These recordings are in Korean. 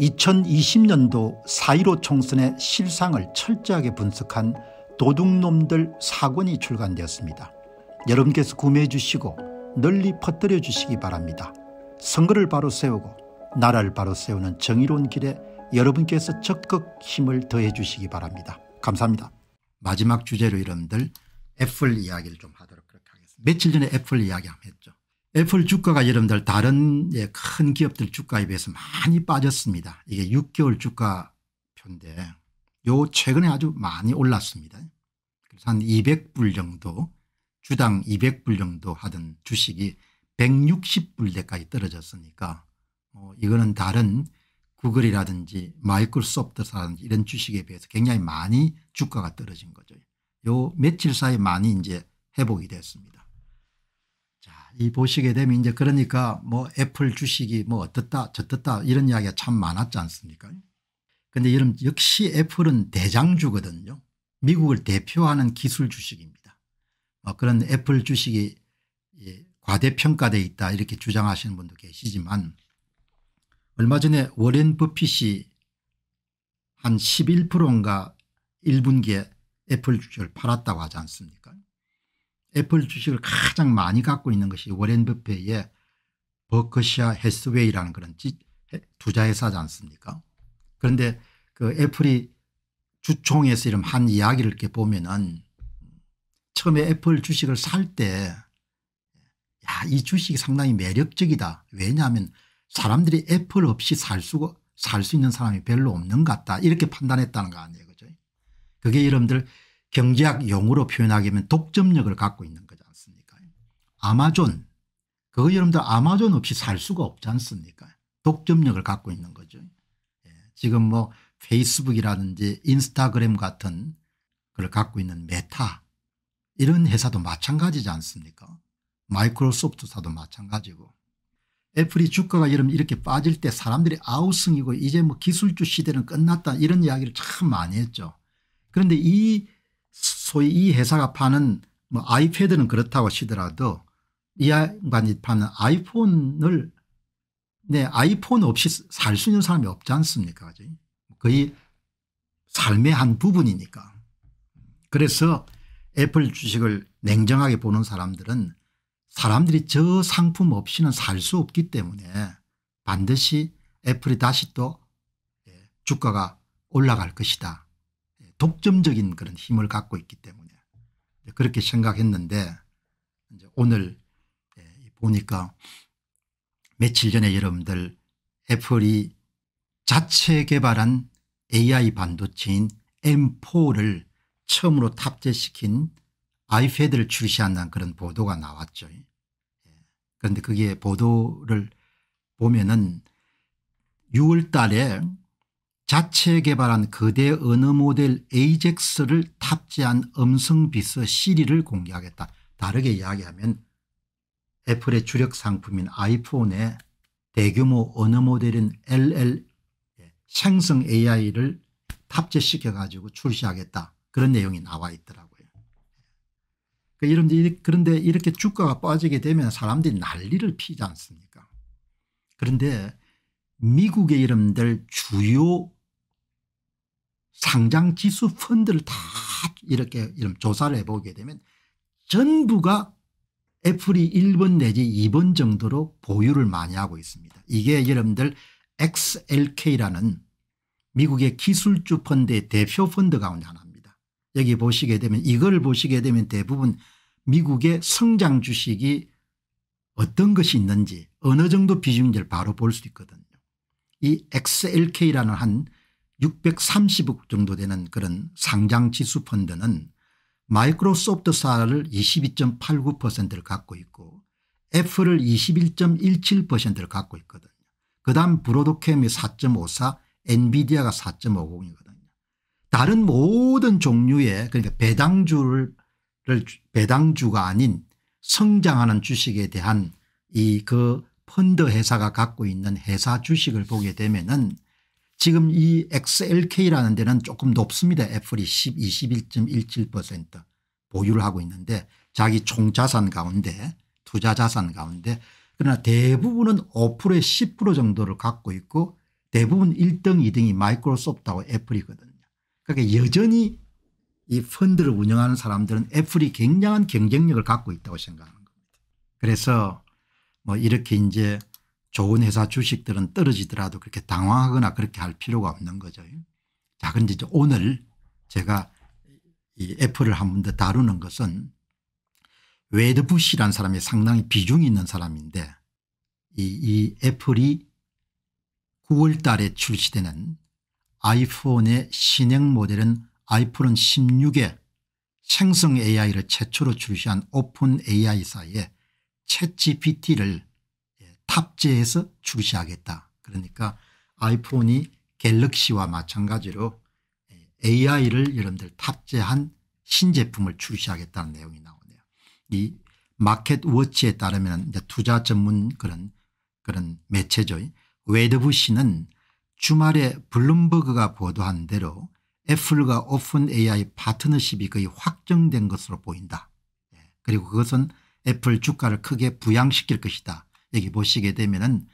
2020년도 4.15 총선의 실상을 철저하게 분석한 도둑놈들 사권이 출간되었습니다. 여러분께서 구매해 주시고 널리 퍼뜨려 주시기 바랍니다. 선거를 바로 세우고 나라를 바로 세우는 정의로운 길에 여러분께서 적극 힘을 더해 주시기 바랍니다. 감사합니다. 마지막 주제로 여러분들 애플 이야기를 좀 하도록 그렇게 하겠습니다. 며칠 전에 애플 이야기 한번 했죠. 애플 주가가 여러분들 다른 예, 큰 기업들 주가에 비해서 많이 빠졌습니다. 이게 6개월 주가표인데 요 최근에 아주 많이 올랐습니다. 그래서 한 200불 정도 주당 200불 정도 하던 주식이 160불대까지 떨어졌으니까 어 이거는 다른 구글이라든지 마이크로소프트라든지 이런 주식에 비해서 굉장히 많이 주가가 떨어진 거죠. 요 며칠 사이 많이 이제 회복이 됐습니다. 이 보시게 되면 이제 그러니까 뭐 애플 주식이 뭐 어떻다 저떻다 이런 이야기가 참 많았지 않습니까? 근데 여러분 역시 애플은 대장주거든요. 미국을 대표하는 기술 주식입니다. 뭐 그런 애플 주식이 예, 과대평가돼 있다 이렇게 주장하시는 분도 계시지만 얼마 전에 워렌 버핏이 한 11%인가 1분기에 애플 주식을 팔았다고 하지 않습니까? 애플 주식을 가장 많이 갖고 있는 것이 워렌 버페의 버크시아 헤스웨이라는 그런 투자회사지 않습니까 그런데 그 애플이 주총에서 이런 한 이야기를 이렇게 보면은 처음에 애플 주식을 살 때 야, 이 주식이 상당히 매력적이다. 왜냐하면 사람들이 애플 없이 살 수가 살수 있는 사람이 별로 없는 것 같다. 이렇게 판단했다는 거 아니에요. 그죠? 그게 여러분들 경제학 용어로 표현하기면 독점력을 갖고 있는 거지 않습니까 아마존 그거 여러분들 아마존 없이 살 수가 없지 않습니까 독점력을 갖고 있는 거죠 예. 지금 뭐 페이스북이라든지 인스타그램 같은 걸 갖고 있는 메타 이런 회사도 마찬가지지 않습니까 마이크로소프트사도 마찬가지고 애플이 주가가 여러분 이렇게 빠질 때 사람들이 아우성이고 이제 뭐 기술주 시대는 끝났다 이런 이야기를 참 많이 했죠. 그런데 이 소위 이 회사가 파는 뭐 아이패드는 그렇다고 하시더라도이 양반이 파는 아이폰을 네, 아이폰 없이 살 수 있는 사람이 없지 않습니까? 거의 삶의 한 부분이니까. 그래서 애플 주식을 냉정하게 보는 사람들은 사람들이 저 상품 없이는 살 수 없기 때문에 반드시 애플이 다시 또 예, 주가가 올라갈 것이다. 독점적인 그런 힘을 갖고 있기 때문에 그렇게 생각했는데 이제 오늘 예, 보니까 며칠 전에 여러분들 애플이 자체 개발한 AI 반도체인 M4를 처음으로 탑재시킨 아이패드를 출시한다는 그런 보도가 나왔죠. 예. 그런데 그게 보도를 보면은 6월 달에 자체 개발한 거대 언어 모델 에이젝스를 탑재한 음성 비서 시리를 공개하겠다. 다르게 이야기하면 애플의 주력 상품인 아이폰의 대규모 언어 모델인 LL 생성 AI를 탑재시켜 가지고 출시하겠다. 그런 내용이 나와 있더라고요. 그 그런데 이렇게 주가가 빠지게 되면 사람들이 난리를 피지 않습니까 그런데 미국의 이름들 주요 상장 지수 펀드를 다 이렇게 조사를 해보게 되면 전부가 애플이 1번 내지 2번 정도로 보유를 많이 하고 있습니다. 이게 여러분들 XLK라는 미국의 기술주 펀드의 대표 펀드 가운데 하나입니다. 여기 보시게 되면 이걸 보시게 되면 대부분 미국의 성장 주식이 어떤 것이 있는지 어느 정도 비중인지를 바로 볼 수 있거든요. 이 XLK라는 한 630억 정도 되는 그런 상장지수 펀드는 마이크로소프트사를 22.89%를 갖고 있고 애플을 21.17%를 갖고 있거든요. 그 다음 브로드캠이 4.54 엔비디아가 4.50이거든요. 다른 모든 종류의 그러니까 배당주를 배당주가 아닌 성장하는 주식에 대한 이 그 펀드 회사가 갖고 있는 회사 주식을 보게 되면은 지금 이 XLK라는 데는 조금 높습니다. 애플이 1 21.17% 보유를 하고 있는데 자기 총자산 가운데 투자자산 가운데 그러나 대부분은 5의10% 정도를 갖고 있고 대부분 1등 2등이 마이크로소프트하고 애플이거든요. 그러니까 여전히 이 펀드를 운영하는 사람들은 애플이 굉장한 경쟁력을 갖고 있다고 생각하는 겁니다. 그래서 뭐 이렇게 이제 좋은 회사 주식들은 떨어지더라도 그렇게 당황하거나 그렇게 할 필요가 없는 거죠. 자, 그런데 이제 오늘 제가 이 애플을 한 번 더 다루는 것은 웨드부시라는 사람이 상당히 비중이 있는 사람인데 이, 이 애플이 9월 달에 출시되는 아이폰의 신형 모델은 아이폰 16에 생성 AI를 최초로 출시한 오픈 AI 사이에 챗 p t 를 탑재해서 출시하겠다. 그러니까 아이폰이 갤럭시와 마찬가지로 AI를 여러분들 탑재한 신제품을 출시하겠다는 내용이 나오네요. 이 마켓워치에 따르면 투자 전문 그런 그런 매체죠. 웨드부 씨는 주말에 블룸버그가 보도한 대로 애플과 오픈 AI 파트너십이 거의 확정된 것으로 보인다. 예, 그리고 그것은 애플 주가를 크게 부양시킬 것이다. 여기 보시게 되면은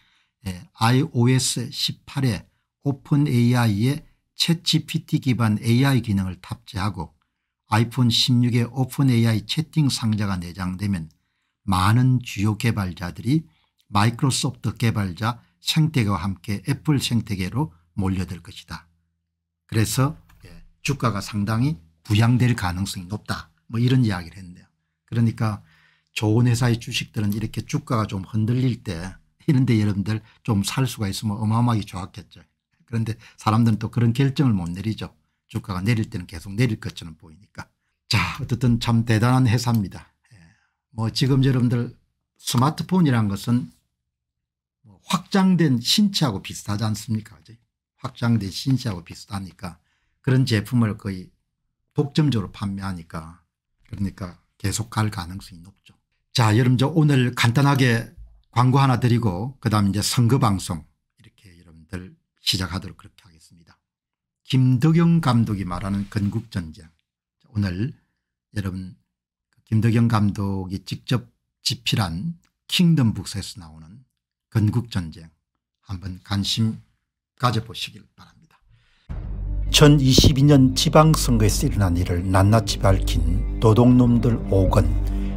예, iOS 18에 오픈 AI의 챗 GPT 기반 AI 기능을 탑재하고 아이폰 16에 오픈 AI 채팅 상자가 내장되면 많은 주요 개발자들이 마이크로소프트 개발자 생태계와 함께 애플 생태계로 몰려들 것이다. 그래서 예, 주가가 상당히 부양될 가능성이 높다. 뭐 이런 이야기를 했네요. 그러니까 좋은 회사의 주식들은 이렇게 주가가 좀 흔들릴 때 이런데 여러분들 좀 살 수가 있으면 어마어마하게 좋았겠죠. 그런데 사람들은 또 그런 결정을 못 내리죠. 주가가 내릴 때는 계속 내릴 것처럼 보이니까. 자 어쨌든 참 대단한 회사입니다. 예. 뭐 지금 여러분들 스마트폰이란 것은 뭐 확장된 신체하고 비슷하지 않습니까 확장된 신체하고 비슷하니까 그런 제품을 거의 독점적으로 판매하니까 그러니까 계속 갈 가능성이 높죠. 자 여러분 저 오늘 간단하게 광고 하나 드리고 그다음 이제 선거 방송 이렇게 여러분들 시작하도록 그렇게 하겠습니다. 김덕영 감독이 말하는 건국전쟁 오늘 여러분 김덕영 감독이 직접 집필한 킹덤 북스에서 나오는 건국전쟁 한번 관심 가져보시길 바랍니다. 2022년 지방선거에서 일어난 일을 낱낱이 밝힌 도둑놈들 5건